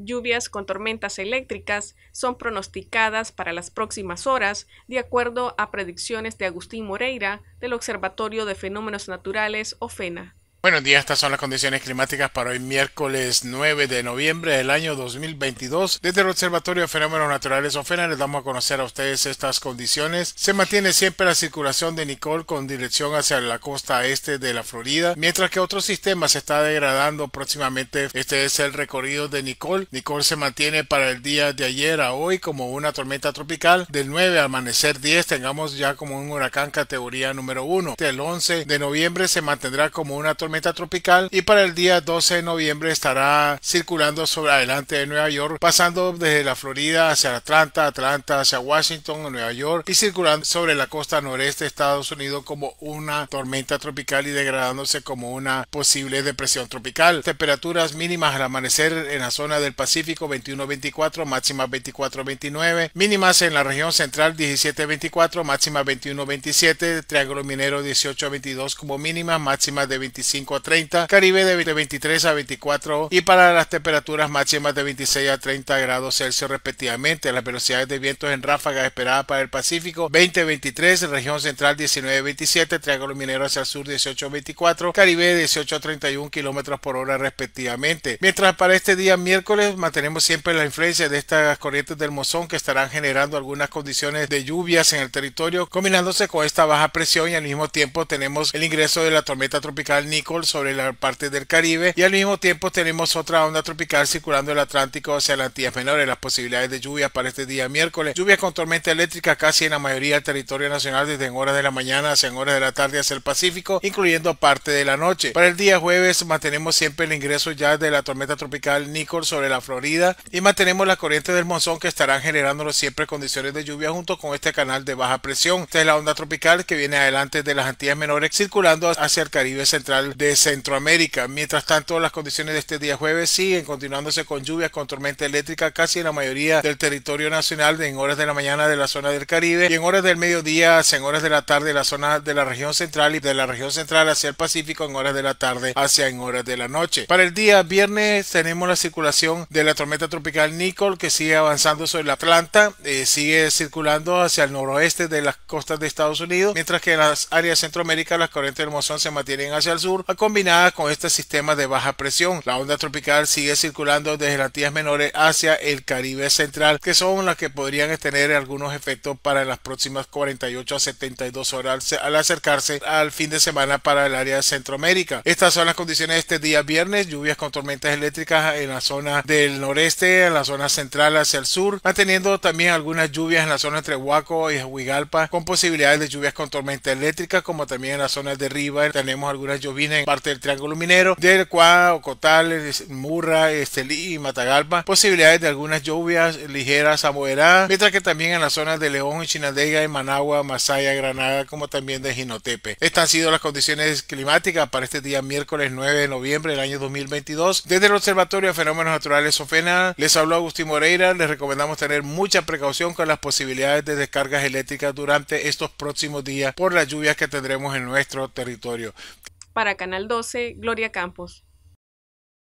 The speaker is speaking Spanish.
Lluvias con tormentas eléctricas son pronosticadas para las próximas horas, de acuerdo a predicciones de Agustín Moreira del Observatorio de Fenómenos Naturales, OFENA. Buenos días, estas son las condiciones climáticas para hoy miércoles 9 de noviembre del año 2022. Desde el Observatorio de Fenómenos Naturales OFENA les damos a conocer a ustedes estas condiciones. Se mantiene siempre la circulación de Nicole con dirección hacia la costa este de la Florida, mientras que otro sistema se está degradando próximamente. Este es el recorrido de Nicole. Nicole se mantiene para el día de ayer a hoy como una tormenta tropical. Del 9 al amanecer 10 tengamos ya como un huracán categoría número 1. El 11 de noviembre se mantendrá como una tormenta tropical y para el día 12 de noviembre estará circulando sobre adelante de Nueva York, pasando desde la Florida hacia Atlanta, Atlanta hacia Washington, Nueva York y circulando sobre la costa noreste de Estados Unidos como una tormenta tropical y degradándose como una posible depresión tropical. Temperaturas mínimas al amanecer en la zona del Pacífico 21-24, máximas 24-29, mínimas en la región central 17-24, máxima 21-27, Triángulo Minero 18-22 como mínima máximas de 25 30, Caribe de 23 a 24 y para las temperaturas máximas de 26 a 30 grados Celsius respectivamente. Las velocidades de vientos en ráfagas esperadas para el Pacífico 20-23, región central 19-27, Triángulo Minero hacia el sur 18-24, Caribe 18 a 31 kilómetros por hora respectivamente. Mientras para este día miércoles mantenemos siempre la influencia de estas corrientes del mozón que estarán generando algunas condiciones de lluvias en el territorio, combinándose con esta baja presión y al mismo tiempo tenemos el ingreso de la tormenta tropical Nico sobre la parte del Caribe y al mismo tiempo tenemos otra onda tropical circulando el Atlántico hacia las Antillas Menores. Las posibilidades de lluvia para este día miércoles. lluvia con tormenta eléctrica casi en la mayoría del territorio nacional desde en horas de la mañana hacia en horas de la tarde hacia el Pacífico, incluyendo parte de la noche. Para el día jueves mantenemos siempre el ingreso ya de la tormenta tropical Nicole sobre la Florida y mantenemos la corriente del monzón que estarán generándonos siempre condiciones de lluvia junto con este canal de baja presión. Esta es la onda tropical que viene adelante de las Antillas Menores circulando hacia el Caribe Central de Centroamérica. Mientras tanto, las condiciones de este día jueves siguen continuándose con lluvias, con tormenta eléctrica casi en la mayoría del territorio nacional en horas de la mañana de la zona del Caribe y en horas del mediodía, en horas de la tarde, en la zona de la región central y de la región central hacia el Pacífico en horas de la tarde hacia en horas de la noche. Para el día viernes tenemos la circulación de la tormenta tropical Nicole que sigue avanzando sobre la planta... Eh, sigue circulando hacia el noroeste de las costas de Estados Unidos, mientras que en las áreas de Centroamérica las corrientes del mozón se mantienen hacia el sur combinada con este sistema de baja presión. La onda tropical sigue circulando desde las tías menores hacia el Caribe central, que son las que podrían tener algunos efectos para las próximas 48 a 72 horas al acercarse al fin de semana para el área de Centroamérica. Estas son las condiciones de este día viernes, lluvias con tormentas eléctricas en la zona del noreste, en la zona central hacia el sur, manteniendo también algunas lluvias en la zona entre Huaco y Huigalpa, con posibilidades de lluvias con tormenta eléctrica, como también en las zonas de Riva tenemos algunas llovinas en parte del Triángulo Minero, del Cuá, Ocotal, Murra, Estelí y Matagalpa, posibilidades de algunas lluvias ligeras a moderadas, mientras que también en las zonas de León, Chinandega, en Managua, Masaya, Granada, como también de Jinotepe. Estas han sido las condiciones climáticas para este día miércoles 9 de noviembre del año 2022. Desde el Observatorio de Fenómenos Naturales Sofena, les habló Agustín Moreira, les recomendamos tener mucha precaución con las posibilidades de descargas eléctricas durante estos próximos días por las lluvias que tendremos en nuestro territorio. Para Canal 12, Gloria Campos.